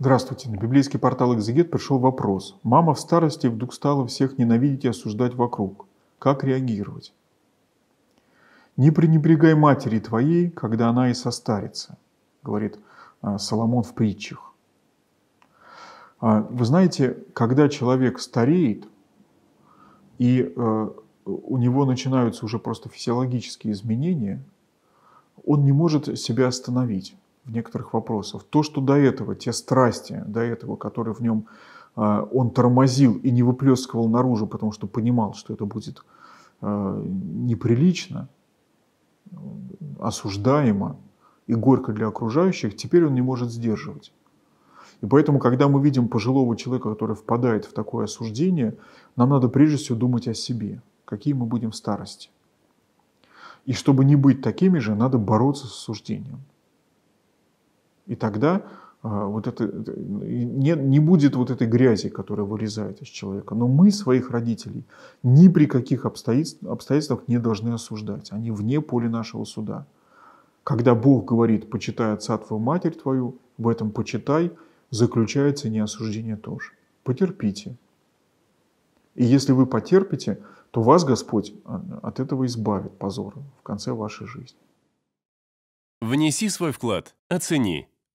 Здравствуйте. На библейский портал «Экзегет» пришел вопрос. Мама в старости вдруг стала всех ненавидеть и осуждать вокруг. Как реагировать? «Не пренебрегай матери твоей, когда она и состарится», говорит а, Соломон в притчах. А, вы знаете, когда человек стареет, и а, у него начинаются уже просто физиологические изменения, он не может себя остановить в некоторых вопросах. То, что до этого, те страсти до этого, которые в нем э, он тормозил и не выплескивал наружу, потому что понимал, что это будет э, неприлично, осуждаемо и горько для окружающих, теперь он не может сдерживать. И поэтому, когда мы видим пожилого человека, который впадает в такое осуждение, нам надо прежде всего думать о себе, какие мы будем в старости. И чтобы не быть такими же, надо бороться с осуждением. И тогда а, вот это, э, не, не будет вот этой грязи, которая вырезает из человека. Но мы своих родителей ни при каких обстоятельствах, обстоятельствах не должны осуждать. Они вне поля нашего суда. Когда Бог говорит, почитай отца твою, матерь твою, в этом почитай, заключается не осуждение тоже. Потерпите. И если вы потерпите, то вас Господь а, от этого избавит позора в конце вашей жизни. Внеси свой вклад, оцени